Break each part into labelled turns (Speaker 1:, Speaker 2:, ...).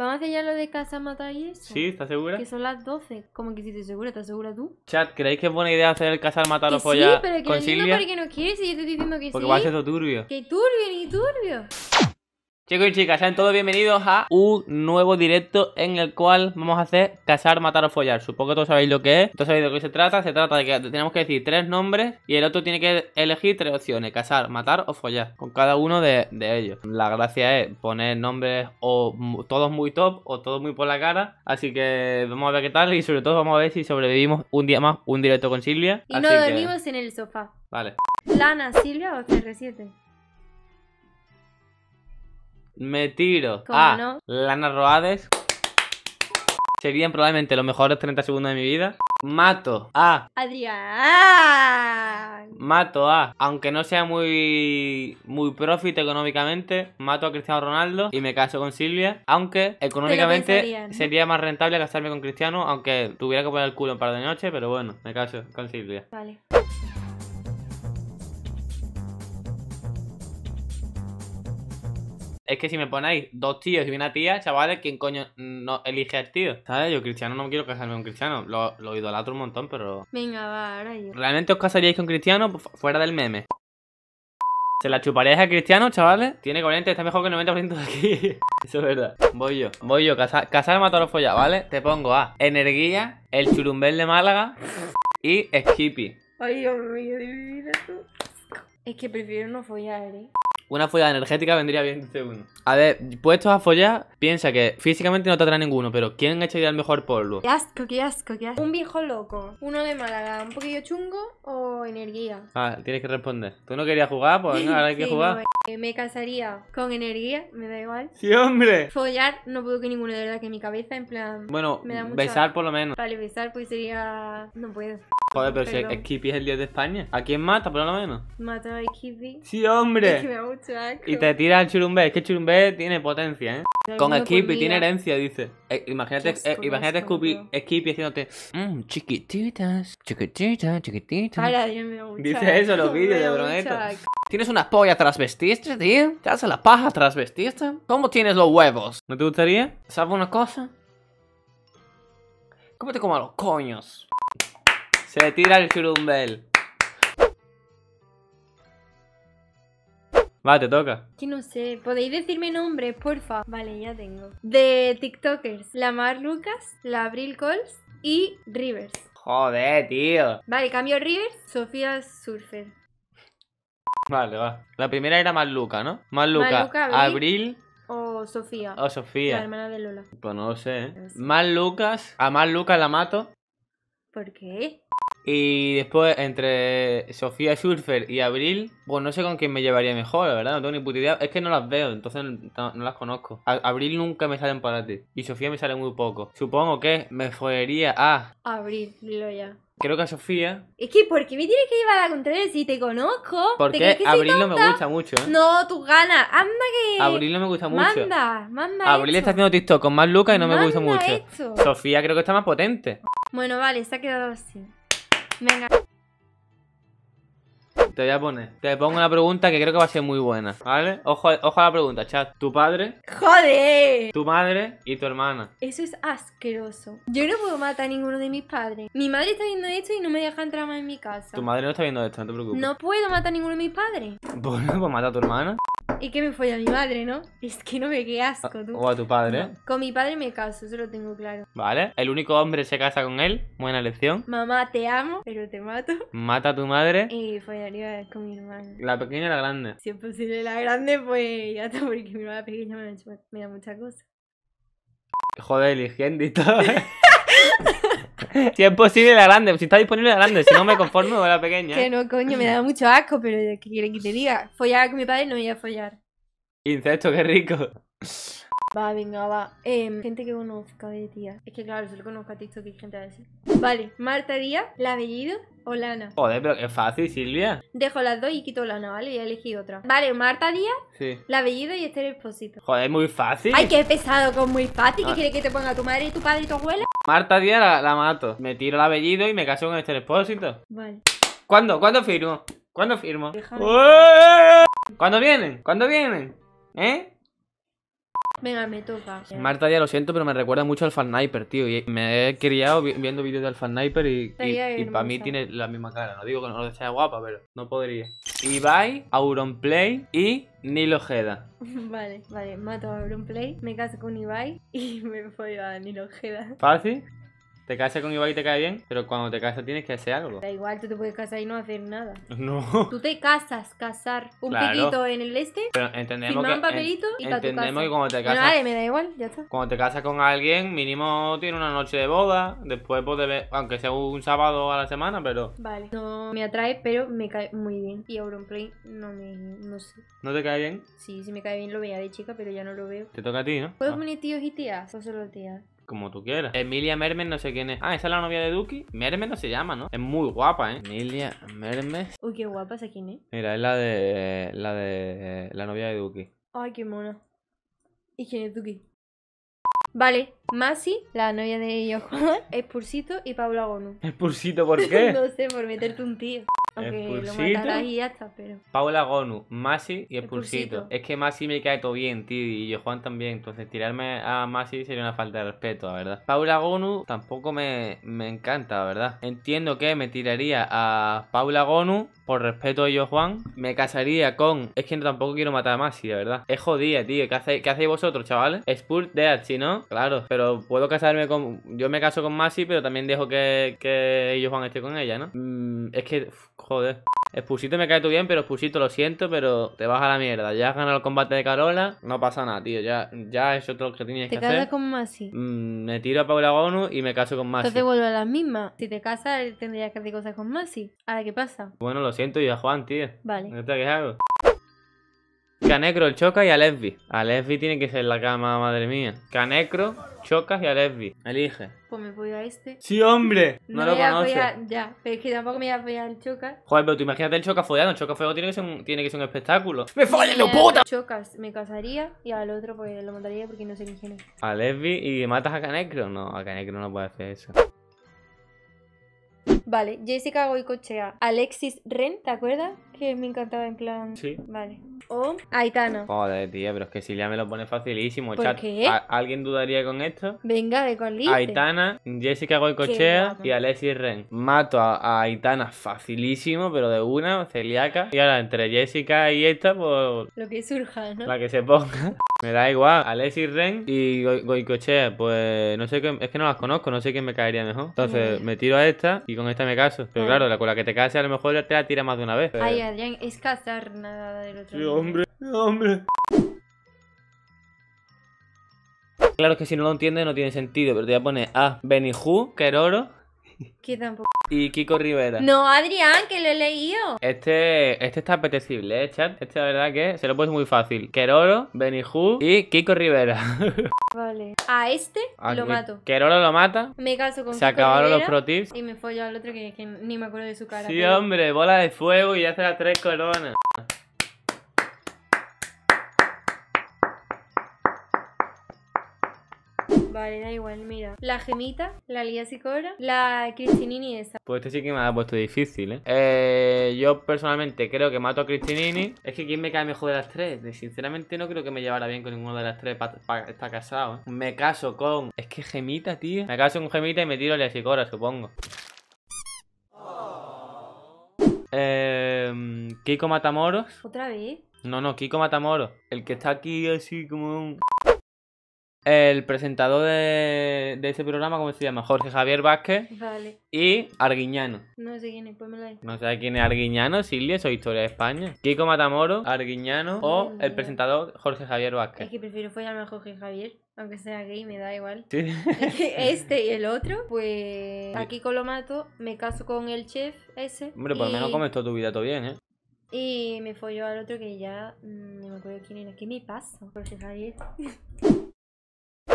Speaker 1: ¿Vamos a hacer ya lo de casa, matar y eso? Sí, ¿estás segura? Que son las 12. ¿Cómo que si te segura? ¿Estás segura tú?
Speaker 2: Chat, ¿creéis que es buena idea hacer el casar, matar los follar? Sí, pero que no porque
Speaker 1: no quieres y yo te estoy diciendo que sí. Porque va a ser todo turbio. Que turbio, ni turbio.
Speaker 2: Chicos y chicas, sean todos bienvenidos a un nuevo directo en el cual vamos a hacer casar, matar o follar. Supongo que todos sabéis lo que es, todos sabéis de qué se trata. Se trata de que tenemos que decir tres nombres y el otro tiene que elegir tres opciones, casar, matar o follar, con cada uno de, ellos. La gracia es poner nombres o todos muy top o todos muy por la cara. Así que vamos a ver qué tal y sobre todo vamos a ver si sobrevivimos un día más, un directo con Silvia. Y no dormimos
Speaker 1: en el sofá. Vale. Lana, Silvia o CR7.
Speaker 2: Me tiro a ah, no? Lana Roades. Serían probablemente los mejores 30 segundos de mi vida. Mato a...
Speaker 1: Adrián.
Speaker 2: Mato a... Aunque no sea muy... Muy profit económicamente, mato a Cristiano Ronaldo y me caso con Silvia. Aunque económicamente sería más rentable casarme con Cristiano, aunque tuviera que poner el culo en par de noche, pero bueno, me caso con Silvia. Vale. Es que si me ponéis dos tíos y una tía, chavales, ¿quién coño no elige al tío? ¿Sabes? Yo cristiano no me quiero casarme con cristiano. Lo, idolatro un montón, pero...
Speaker 1: Venga, va, ahora yo.
Speaker 2: ¿Realmente os casaríais con cristiano pues fuera del meme? ¿Se la chuparíais a Cristiano, chavales? Tiene 40, está mejor que el 90% de aquí. Eso es verdad. Voy yo. Voy yo. Casar, a matar los follados, ¿vale? Te pongo a Energía, el churumbel de Málaga y Skippy.
Speaker 1: Ay, Dios mío, divina tú. Es que prefiero no follar, ¿eh?
Speaker 2: Una follada energética vendría bien, dice uno. A ver, puestos a follar, piensa que físicamente no te atrae ninguno, pero ¿quién echaría el este mejor polvo? Qué
Speaker 1: asco, qué asco, qué asco. Un viejo loco, uno de Málaga, un poquillo chungo o energía.
Speaker 2: Ah, tienes que responder. ¿Tú no querías jugar? Pues no, ahora hay que jugar.
Speaker 1: Eh, me casaría con energía, me da igual. ¡Sí, hombre! Follar no puedo que ninguno, de verdad, que mi cabeza, en plan.
Speaker 2: Bueno, me da besar por lo menos. Vale,
Speaker 1: besar pues sería. No puedo. Joder, pero si
Speaker 2: Skippy es el dios de España. ¿A quién mata, por lo menos?
Speaker 1: Mata a Skippy.
Speaker 2: Sí, hombre. Y te tira el churumbé. Es que el churumbé tiene potencia, ¿eh? Con y tiene herencia, dice. Eh, imagínate eh, imagínate haciéndote. Mmm, chiquititas, chiquititas, chiquititas. Dice eso en los vídeos de prometo ¿Tienes una polla transvestista, tío? ¿Te hace la paja transvestista? ¿Cómo tienes los huevos? ¿No te gustaría? ¿Sabes una cosa? ¿Cómo te como a los coños? Se tira el churumbel. Va, te toca.
Speaker 1: Que no sé, podéis decirme nombres, porfa. Vale, ya tengo. De TikTokers, la Mar Lucas, la Abril Coles y Rivers.
Speaker 2: Joder, tío.
Speaker 1: Vale, cambio Rivers, Sofía Surfer.
Speaker 2: Vale, va. La primera era Luca, ¿no? Mar Luca, Abril,
Speaker 1: o Sofía. O Sofía. La hermana de Lola.
Speaker 2: Pues no sé, ¿eh? Lucas. A Mar Lucas la mato.
Speaker 1: ¿Por qué?
Speaker 2: Y después entre Sofía Surfer y Abril, pues no sé con quién me llevaría mejor, la verdad, no tengo ni puta idea. Es que no las veo, entonces no, las conozco. Abril nunca me salen para ti. Y Sofía me sale muy poco. Supongo que me jodería a...
Speaker 1: Abril, dilo ya.
Speaker 2: Creo que a Sofía.
Speaker 1: Es que, ¿por qué me tienes que llevar a la contraria si te conozco? Porque Abril no me gusta mucho, ¿eh? No, tus ganas. Anda que. Abril no
Speaker 2: me gusta mucho. Manda,
Speaker 1: manda. Abril está
Speaker 2: haciendo TikTok con más Lucas y no me gusta mucho. Sofía creo que está más potente.
Speaker 1: Bueno, vale, se ha quedado así. Venga.
Speaker 2: Te voy a poner. Te pongo una pregunta que creo que va a ser muy buena, ¿vale? Ojo, a la pregunta, chat. ¿Tu padre?
Speaker 1: ¡Joder!
Speaker 2: Tu madre y tu hermana.
Speaker 1: Eso es asqueroso. Yo no puedo matar a ninguno de mis padres. Mi madre está viendo esto y no me deja entrar más en mi casa. Tu
Speaker 2: madre no está viendo esto, no te preocupes.
Speaker 1: No puedo matar a ninguno de mis padres.
Speaker 2: Bueno, pues, pues mata a tu hermana
Speaker 1: y que me a mi madre, ¿no? Es que no me qué asco, ah, tú. O
Speaker 2: a tu padre.
Speaker 1: con mi padre me caso, eso lo tengo claro.
Speaker 2: Vale. El único hombre se casa con él. Buena lección.
Speaker 1: Mamá, te amo, pero te mato.
Speaker 2: Mata a tu madre.
Speaker 1: Y follaría con mi hermana.
Speaker 2: ¿La pequeña y la grande?
Speaker 1: Si es posible la grande, pues ya está, porque mi hermana pequeña me da mucha cosa.
Speaker 2: Joder, eligiendo y todo. ¿eh? Si es posible, la grande. Si está disponible, la grande. Si no, me conformo con la pequeña. Que
Speaker 1: no, coño, me da mucho asco, pero ¿qué quieren que te diga? Follar con mi padre no me voy a follar.
Speaker 2: Incesto, qué rico.
Speaker 1: Va, venga, va. Em, gente que conozca de tía. Es que claro, solo conozco a TikTok y gente así. Vale, Marta Díaz, la apellido o Lana.
Speaker 2: Joder, pero qué fácil, Silvia.
Speaker 1: Dejo las dos y quito Lana, ¿vale? Y elegí otra. Vale, Marta Díaz, sí. la apellido y este el Esposito.
Speaker 2: Joder, muy fácil. Ay, qué
Speaker 1: pesado con muy fácil. ¿Qué ah. quieres quiere que te ponga tu madre, tu padre y tu abuela?
Speaker 2: Marta Díaz la, mato. Me tiro el apellido y me caso con este expósito. Vale. ¿Cuándo? ¿Cuándo firmo? ¿Cuándo firmo? ¿Cuándo vienen? ¿Cuándo vienen? ¿Eh?
Speaker 1: Venga, me toca. Marta,
Speaker 2: ya lo siento, pero me recuerda mucho al Sniper, tío. Y me he criado viendo vídeos del Sniper y, y, para mí tiene la misma cara. No digo que no lo sea guapa, pero no podría. Ibai, Auronplay y Nilo Jeda.
Speaker 1: Vale, vale. Mato a Auronplay, me caso con Ibai y me voy a Nilo
Speaker 2: ¿Fácil? Te casas con Ibai y te cae bien, pero cuando te casas tienes que hacer algo. Da
Speaker 1: igual, tú te puedes casar y no hacer nada. No. Tú te casas, casar un claro. piquito en el este. Pero
Speaker 2: entendemos que. un papelito y Entendemos que cuando te casas. No,
Speaker 1: me da igual, ya está. Cuando
Speaker 2: te casas con alguien, mínimo tiene una noche de boda. Después puede ver, aunque sea un sábado a la semana, pero.
Speaker 1: Vale. No me atrae, pero me cae muy bien. Y Auronplay no me. No sé. ¿No te cae bien? Sí, sí me cae bien, lo veía de chica, pero ya no lo veo.
Speaker 2: Te toca a ti, ¿no? ¿Puedo ah.
Speaker 1: poner tíos y tías o solo tías?
Speaker 2: como tú quieras. Emilia Mermes, no sé quién es. Ah, esa es la novia de Duki. Mermes no se llama, ¿no? Es muy guapa, ¿eh? Emilia Mermes.
Speaker 1: Uy, qué guapa esa quién es.
Speaker 2: Mira, es la de. La de. La novia de Duki.
Speaker 1: Ay, qué mona. ¿Y quién es Duki? Vale, Masi, la novia de ellos, Expulsito y Pablo Agono.
Speaker 2: ¿Expulsito por qué? no
Speaker 1: sé, por meterte un tío. Expulsito. Lo y ya está,
Speaker 2: Paula Gonu, Masi y Expulsito. Es que Masi me cae todo bien, tío, y yo Juan también. Entonces tirarme a Masi sería una falta de respeto, la verdad. Paula Gonu tampoco me, encanta, la verdad. Entiendo que me tiraría a Paula Gonu por respeto a yo Juan. Me casaría con... Es que tampoco quiero matar a Masi, la verdad. Es jodida, tío. ¿Qué, ¿Qué hacéis vosotros, chavales? Expul de ¿no? Claro, pero puedo casarme con... Yo me caso con Masi, pero también dejo que, que yo Juan esté con ella, ¿no? Mm, es que... Joder. Expusito me cae tú bien, pero Expusito lo siento, pero te vas a la mierda. Ya has ganado el combate de Carola, no pasa nada, tío. Ya, ya eso es lo que tienes que hacer. ¿Te casas con Masi? Mm, me tiro a Paula Gonu y me caso con Masi. Entonces
Speaker 1: vuelvo a la misma. Si te casas, tendrías que hacer cosas con Masi. Ahora, ¿qué pasa?
Speaker 2: Bueno, lo siento y a Juan, tío. Vale. No ¿Qué algo. Canecro, el choca y a A Lesbi tiene que ser la cama, madre mía. Canecro, Chocas y a Lesbi. Elige.
Speaker 1: Pues me voy a este. ¡Sí, hombre! No, lo conoces. ya, pero es que tampoco me voy a apoyar el choca.
Speaker 2: Joder, pero tú imagínate el choca follando. El choca fuego tiene que ser un, tiene que ser un espectáculo. ¡Me follen lo eh, puta!
Speaker 1: Chocas, me casaría y al otro pues lo mataría porque no sé quién es.
Speaker 2: A Lesbi y matas a Canecro. No, a Canecro no puede hacer eso.
Speaker 1: Vale, Jessica Goicochea. Alexis Ren, ¿te acuerdas? que me encantaba, en plan. Sí. Vale. O Aitana.
Speaker 2: Joder, tía, pero es que Silvia me lo pone facilísimo, ¿Por ¿Alguien dudaría con esto?
Speaker 1: Venga, ¿de cuál Aitana,
Speaker 2: Jessica Goicochea y Alexis Ren. Mato a, Aitana facilísimo, pero de una, celíaca. Y ahora entre Jessica y esta, pues. Lo que surja, ¿no? La que se ponga. me da igual, Alexis Ren y Goicochea, pues no sé qué, es que no las conozco, no sé quién me caería mejor. Entonces, me tiro a esta y con esta me caso. Pero ah. claro, la, con la que te case a lo mejor te la tira más de una vez
Speaker 1: es cazar nada del otro.
Speaker 2: hombre, hombre. Claro que si no lo entiendes no tiene sentido, pero te voy a poner A. Benihu, Keroro, y Kiko Rivera. No,
Speaker 1: Adrián, que lo he leído.
Speaker 2: Este, este está apetecible, ¿eh, chat? Este, la verdad, que se lo puse muy fácil. Queroro, Benihu y Kiko Rivera.
Speaker 1: Vale. A este ah, lo mato.
Speaker 2: Queroro lo mata. Me caso con Se acabaron los pro tips.
Speaker 1: Y me follo al otro que, ni me acuerdo de su cara. Sí,
Speaker 2: hombre, bola de fuego y hace las tres coronas.
Speaker 1: Vale, da igual, mira. La gemita, la Lía la Cristinini esa.
Speaker 2: Pues este sí que me ha puesto difícil, ¿eh? ¿eh? Yo personalmente creo que mato a Cristinini. Es que ¿quién me cae mejor de las tres? Sinceramente no creo que me llevara bien con ninguno de las tres para estar casado, ¿eh? Me caso con... Es que gemita, tío. Me caso con gemita y me tiro a Lía supongo. Em, Kiko Matamoros. ¿Otra vez? No, no, Kiko Matamoros. El que está aquí así como un el presentador de, ese programa, ¿cómo se llama? Jorge Javier Vázquez. Vale. Y Arguiñano. No sé quién es, pues me No sé quién es Arguiñano, Silvia, soy Historia de España. Kiko Matamoro, Arguiñano o el presentador Jorge Javier Vázquez. Es
Speaker 1: que prefiero follarme a Jorge Javier. Aunque sea gay, me da igual. Sí. Este y el otro, pues aquí con lo mato, me caso con el chef ese. Hombre, por lo menos comes
Speaker 2: toda tu vida todo bien, ¿eh?
Speaker 1: Y me folló al otro que ya mm, no me acuerdo quién era. ¿Qué me pasa? Jorge Javier.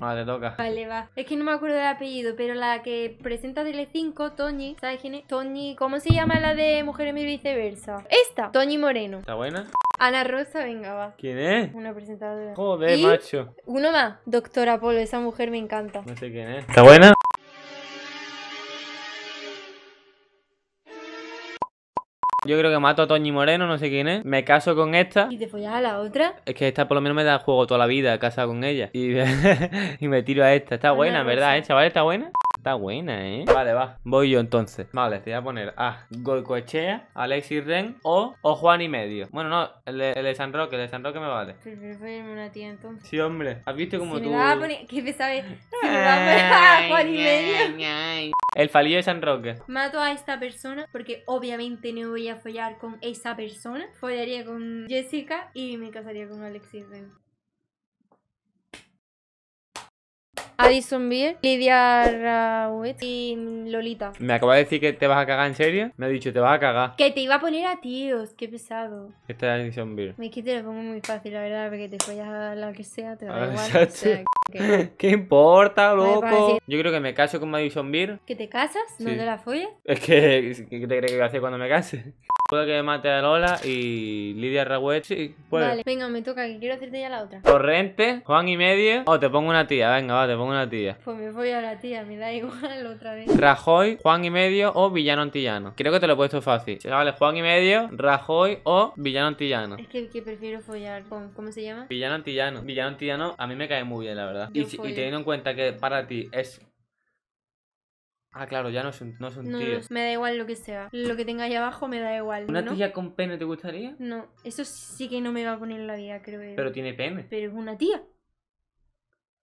Speaker 1: Vale, toca. Vale, va. Es que no me acuerdo del apellido, pero la que presenta Tele5, Toñi, ¿sabes quién es? Toñi, ¿cómo se llama la de Mujeres y viceversa? Esta, Toñi Moreno. ¿Está buena? Ana Rosa, venga, va. ¿Quién es? Una presentadora. Joder, macho. Uno más, Doctor Polo, esa mujer me encanta.
Speaker 2: No sé quién es. ¿Está buena? Yo creo que mato a Toñi Moreno, no sé quién es. Me caso con esta. ¿Y
Speaker 1: te follas a la otra?
Speaker 2: Es que esta por lo menos me da juego toda la vida, casa con ella. Y, me tiro a esta. Está ah, buena, ¿verdad, eh, chaval? ¿Está buena? Está buena, ¿eh? Vale, va. Voy yo entonces. Vale, te voy a poner a Golcoechea, Alexis Ren o, o Juan y medio. Bueno, no, el, de San Roque, el de San Roque me vale.
Speaker 1: Prefiero ponerme una tía entonces.
Speaker 2: Sí, hombre. ¿Has visto cómo tú...? Me a
Speaker 1: poner... ¿Qué me sabe? me a poner a Juan y medio.
Speaker 2: El falillo de San Roque.
Speaker 1: Mato a esta persona porque obviamente no voy a follar con esa persona. Follaría con Jessica y me casaría con Alexis Ren. Addison Beer, Lidia Rawet y Lolita. Me
Speaker 2: acaba de decir que te vas a cagar en serio. Me ha dicho, te vas a cagar.
Speaker 1: Que te iba a poner a tíos, oh, qué pesado.
Speaker 2: Esta es Addison Beer.
Speaker 1: me que te lo pongo muy fácil, la verdad, porque te follas a la que sea, ¿Qué
Speaker 2: importa, loco? Yo creo que me caso con Madison Beer.
Speaker 1: ¿Que te casas? ¿No te la folles?
Speaker 2: Es que, ¿qué te crees que voy a hacer cuando me case? Puede que mate a Lola y Lidia Ragüechi. puede. Vale,
Speaker 1: venga, me toca, que quiero hacerte ya la otra.
Speaker 2: Corrente, Juan y medio. o oh, te pongo una tía, venga, va, te pongo una tía.
Speaker 1: Pues me voy a la tía, me da igual otra vez.
Speaker 2: Rajoy, Juan y medio o Villano Antillano. Creo que te lo he puesto fácil. Vale, Juan y medio, Rajoy o Villano Antillano. Es
Speaker 1: que, que prefiero follar con, ¿cómo se llama?
Speaker 2: Villano Antillano. Villano Antillano a mí me cae muy bien, la verdad. Y, y, teniendo en cuenta que para ti es Ah, claro, ya no son un, no
Speaker 1: me da igual lo que sea. Lo que tenga ahí abajo me da igual. ¿Una tía
Speaker 2: con pene te gustaría?
Speaker 1: No, eso sí que no me va a poner la vida, creo. Pero tiene pene. Pero es una tía.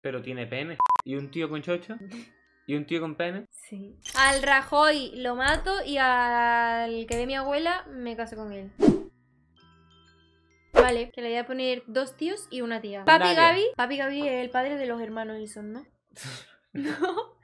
Speaker 2: Pero tiene pene. ¿Y un tío con chocho? ¿Y un tío con pene? Sí.
Speaker 1: Al Rajoy lo mato y al que ve mi abuela me caso con él. Vale, que le voy a poner dos tíos y una tía. Papi y Gaby. Papi Gaby es el padre de los hermanos Wilson, ¿no? no.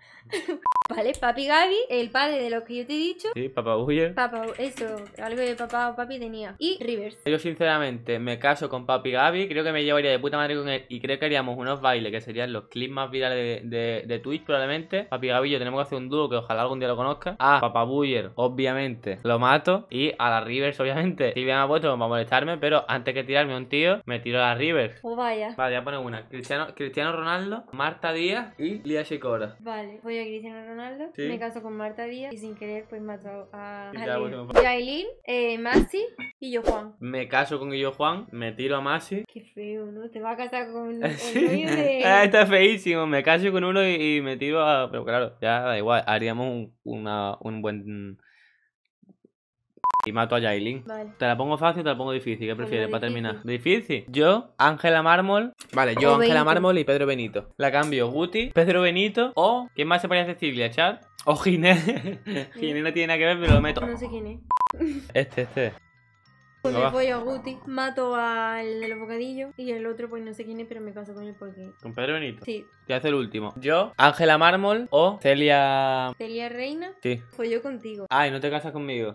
Speaker 1: ¿Vale? Papi Gaby, el padre de los que yo te he dicho.
Speaker 2: Sí, papá Buller
Speaker 1: Papá, eso, algo de papá o papi tenía. Y Rivers.
Speaker 2: Yo sinceramente me caso con papi Gaby, creo que me llevaría de puta madre con él y creo que haríamos unos bailes que serían los clips más virales de, de, Twitch probablemente. Papi Gaby yo tenemos que hacer un dúo que ojalá algún día lo conozca. A papá Buller, obviamente, lo mato. Y a la Rivers, obviamente. Si bien ha puesto a molestarme, pero antes que tirarme a un tío, me tiro a la Rivers. Pues vaya. Vale, voy a poner una. Cristiano, Cristiano Ronaldo, Marta Díaz y Lía Chicora
Speaker 1: Vale, voy a Cristiano Ronaldo. Me caso con Marta Díaz y sin querer pues mato a Yailin, eh, Masi y yo Juan.
Speaker 2: Me caso con yo Juan, me tiro a Masi. Qué
Speaker 1: feo, ¿no? Te vas a casar con un ah,
Speaker 2: está feísimo. Me caso con uno y, me tiro a... Pero claro, ya da igual. Haríamos una, un buen y mato a Jailin. Vale. Te la pongo fácil o te la pongo difícil. ¿Qué prefieres para terminar? ¿Difícil? Yo, Ángela Mármol. Vale, yo, Ángela Mármol y Pedro Benito. La cambio, Guti, Pedro Benito o. ¿Quién más se parece a Cecilia, Chad? O Giné Giné no tiene nada que ver, pero lo meto. No sé quién es. Este, este. Pues me voy
Speaker 1: a Guti, mato al los bocadillos y el otro pues no sé quién es, pero me caso con él porque...
Speaker 2: ¿Con Pedro Benito? Sí. ¿Qué hace el último? Yo, Ángela Mármol o Celia...
Speaker 1: Celia Reina. Sí. Pues yo contigo.
Speaker 2: Ay, ah, no te casas conmigo.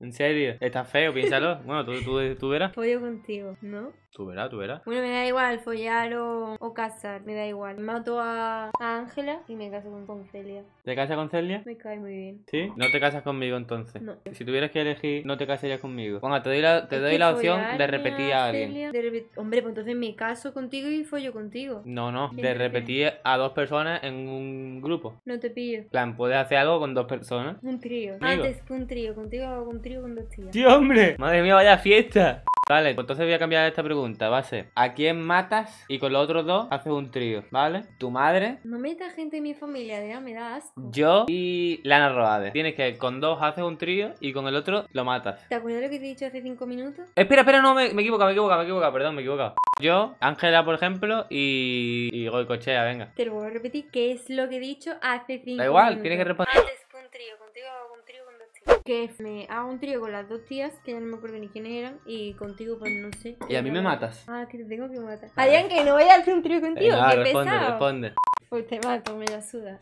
Speaker 2: ¿En serio? Está feo, piénsalo. Bueno, tú, tú, tú verás. Follo contigo, ¿no? Tú verás, tú verás.
Speaker 1: Bueno, me da igual follar o, casar, me da igual. Mato a Ángela y me caso con, Celia.
Speaker 2: ¿Te casas con Celia?
Speaker 1: Me cae muy bien.
Speaker 2: ¿Sí? ¿No te casas conmigo entonces? No. Si tuvieras que elegir, no te casarías conmigo. Ponga, te doy la, te doy la opción de repetir a, alguien.
Speaker 1: Hombre, pues entonces me caso contigo y follo contigo.
Speaker 2: No, no, de repetir a dos personas en un grupo.
Speaker 1: No te pillo.
Speaker 2: plan, puedes hacer algo con dos personas.
Speaker 1: Un trío. Antes, un trío, contigo o contigo trío hombre!
Speaker 2: ¡Madre mía, vaya fiesta! Vale, pues entonces voy a cambiar esta pregunta. Va a ser, ¿a quién matas y con los otros dos haces un trío? ¿Vale? ¿Tu madre?
Speaker 1: No metas gente en mi familia, ¿ya me das?
Speaker 2: Yo y Lana Robade. Tienes que con dos haces un trío y con el otro lo matas.
Speaker 1: ¿Te acuerdas lo que te he dicho hace cinco minutos?
Speaker 2: Espera, espera, no, me, me he equivocado, me he equivocado, me he equivocado, perdón, me he equivocado. Yo, Ángela, por ejemplo, y, y Goicochea, venga.
Speaker 1: Te lo voy a repetir, ¿qué es lo que he dicho hace cinco minutos? Da igual, tienes que responder que me hago ah, un trío con las dos tías, que ya no me acuerdo ni quiénes eran, y contigo, pues no sé. Y a mí me matas. Ah, que te tengo que matar. Adrián, que no vaya a hacer un trío contigo. Eh, que pesado responde, responde. Pues te mato, me la suda.